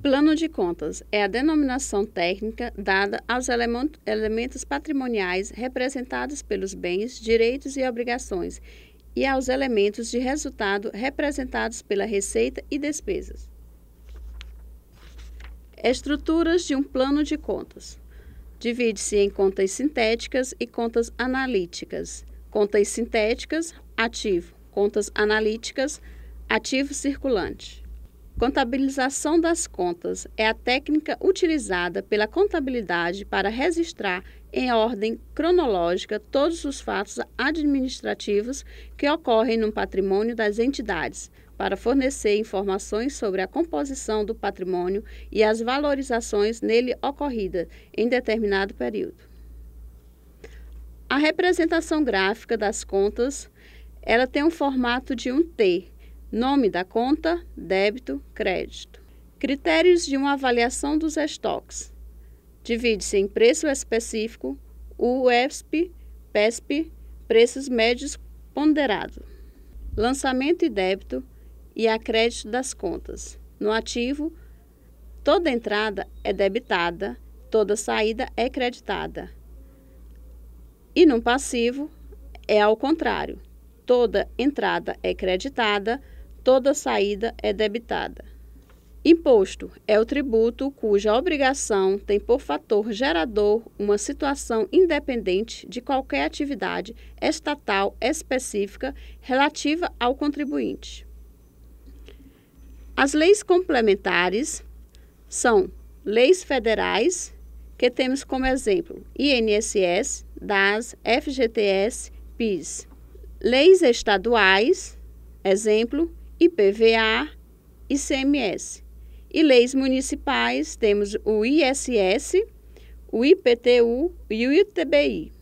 Plano de contas é a denominação técnica dada aos elementos patrimoniais representados pelos bens, direitos e obrigações e aos elementos de resultado representados pela receita e despesas. Estruturas de um plano de contas. Divide-se em contas sintéticas e contas analíticas. Contas sintéticas, ativo. Contas analíticas, ativo circulante. Contabilização das contas é a técnica utilizada pela contabilidade para registrar em ordem cronológica todos os fatos administrativos que ocorrem no patrimônio das entidades, para fornecer informações sobre a composição do patrimônio e as valorizações nele ocorridas em determinado período. A representação gráfica das contas, ela tem o um formato de um T, nome da conta, débito, crédito. Critérios de uma avaliação dos estoques. Divide-se em preço específico, UESP, PESP, preços médios ponderado. Lançamento e débito e a crédito das contas. No ativo, toda entrada é debitada, toda saída é creditada. E no passivo, é ao contrário. Toda entrada é creditada, toda saída é debitada. Imposto é o tributo cuja obrigação tem por fator gerador uma situação independente de qualquer atividade estatal específica relativa ao contribuinte. As leis complementares são leis federais, que temos como exemplo INSS, DAS, FGTS, PIS. Leis estaduais, exemplo IPVA, ICMS. E leis municipais, temos o ISS, o IPTU e o ITBI.